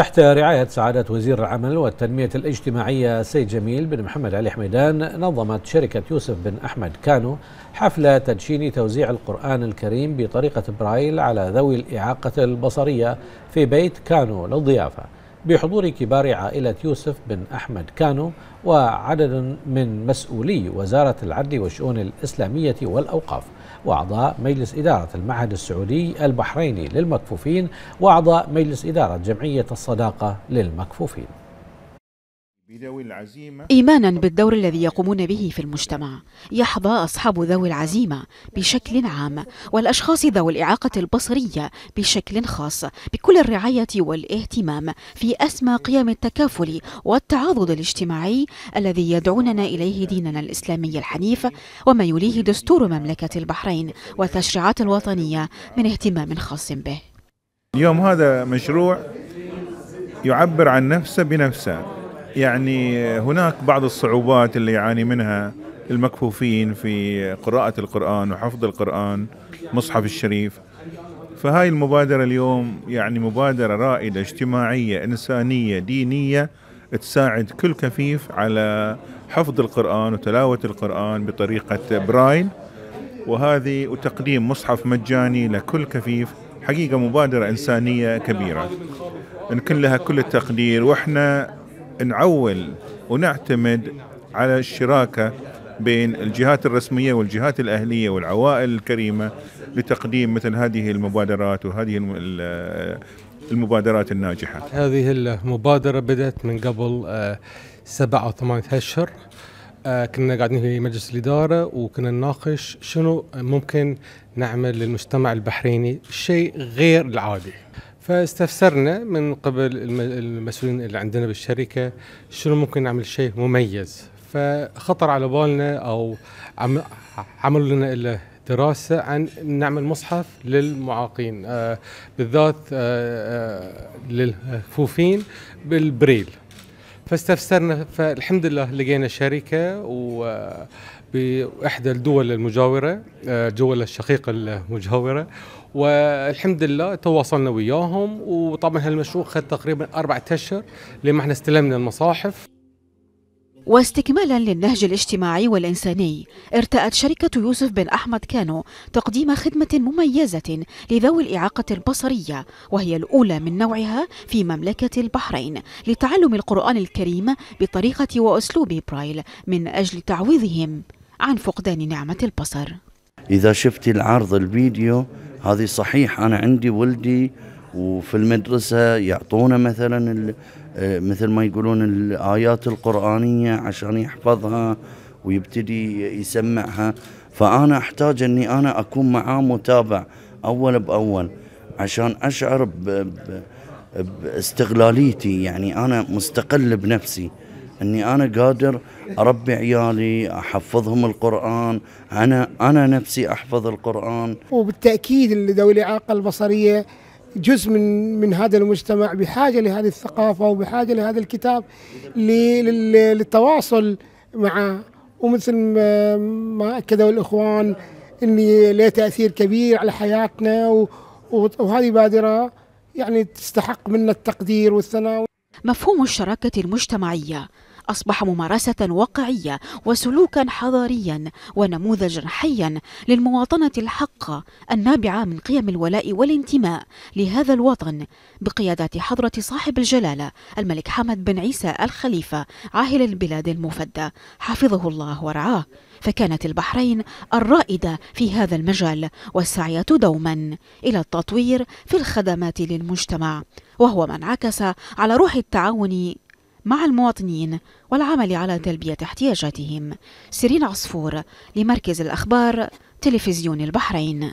تحت رعاية سعادة وزير العمل والتنمية الاجتماعية سيد جميل بن محمد علي حميدان نظمت شركة يوسف بن أحمد كانو حفلة تدشين توزيع القرآن الكريم بطريقة برايل على ذوي الإعاقة البصرية في بيت كانو للضيافة بحضور كبار عائلة يوسف بن أحمد كانو وعدد من مسؤولي وزارة العدل والشؤون الإسلامية والأوقاف وأعضاء مجلس إدارة المعهد السعودي البحريني للمكفوفين وأعضاء مجلس إدارة جمعية الصداقة للمكفوفين إيمانا بالدور الذي يقومون به في المجتمع يحظى أصحاب ذوي العزيمة بشكل عام والأشخاص ذوي الإعاقة البصرية بشكل خاص بكل الرعاية والاهتمام في أسمى قيم التكافل والتعاضد الاجتماعي الذي يدعوننا إليه ديننا الإسلامي الحنيف وما يليه دستور مملكة البحرين والتشريعات الوطنية من اهتمام خاص به اليوم هذا مشروع يعبر عن نفسه بنفسه يعني هناك بعض الصعوبات اللي يعاني منها المكفوفين في قراءة القرآن وحفظ القرآن مصحف الشريف فهاي المبادرة اليوم يعني مبادرة رائدة اجتماعية إنسانية دينية تساعد كل كفيف على حفظ القرآن وتلاوة القرآن بطريقة برايل وهذه وتقديم مصحف مجاني لكل كفيف حقيقة مبادرة إنسانية كبيرة نكن إن لها كل التقدير وإحنا نعول ونعتمد على الشراكه بين الجهات الرسميه والجهات الاهليه والعوائل الكريمه لتقديم مثل هذه المبادرات وهذه المبادرات الناجحه. هذه المبادره بدات من قبل آه، سبعة او ثمانية اشهر آه، كنا قاعدين في مجلس الاداره وكنا نناقش شنو ممكن نعمل للمجتمع البحريني شيء غير العادي. فاستفسرنا من قبل المسؤولين اللي عندنا بالشركة شنو ممكن نعمل شيء مميز فخطر على بالنا أو عملوا لنا إلا دراسة عن نعمل مصحف للمعاقين آه، بالذات آه، آه، للفوفين بالبريل فاستفسرنا فالحمد لله لقينا شركه آه، باحدى الدول المجاوره آه، الدول الشقيقه المجاوره والحمد لله تواصلنا وياهم وطبعا هالمشروع خذ تقريبا أربعة اشهر لما احنا استلمنا المصاحف واستكمالا للنهج الاجتماعي والإنساني ارتأت شركة يوسف بن أحمد كانو تقديم خدمة مميزة لذوي الإعاقة البصرية وهي الأولى من نوعها في مملكة البحرين لتعلم القرآن الكريم بطريقة وأسلوب برايل من أجل تعويضهم عن فقدان نعمة البصر إذا شفت العرض الفيديو هذه صحيح أنا عندي ولدي وفي المدرسة يعطونا مثلا آه، مثل ما يقولون الآيات القرآنية عشان يحفظها ويبتدي يسمعها فأنا أحتاج أني أنا أكون معاه متابع أول بأول عشان أشعر ب... باستغلاليتي يعني أنا مستقل بنفسي أني أنا قادر أربي عيالي أحفظهم القرآن أنا أنا نفسي أحفظ القرآن وبالتأكيد الذوي الإعاقة البصرية جزء من من هذا المجتمع بحاجه لهذه الثقافه وبحاجه لهذا الكتاب للتواصل معه ومثل ما اكدوا الاخوان ان له تاثير كبير على حياتنا وهذه بادره يعني تستحق منا التقدير والثناء مفهوم الشراكه المجتمعيه أصبح ممارسة واقعية وسلوكا حضاريا ونموذجا حيا للمواطنة الحقة النابعة من قيم الولاء والانتماء لهذا الوطن بقيادة حضرة صاحب الجلالة الملك حمد بن عيسى الخليفة عاهل البلاد المفدى حفظه الله ورعاه فكانت البحرين الرائدة في هذا المجال والسعية دوما إلى التطوير في الخدمات للمجتمع وهو ما انعكس على روح التعاون مع المواطنين والعمل على تلبية احتياجاتهم سيرين عصفور لمركز الأخبار تلفزيون البحرين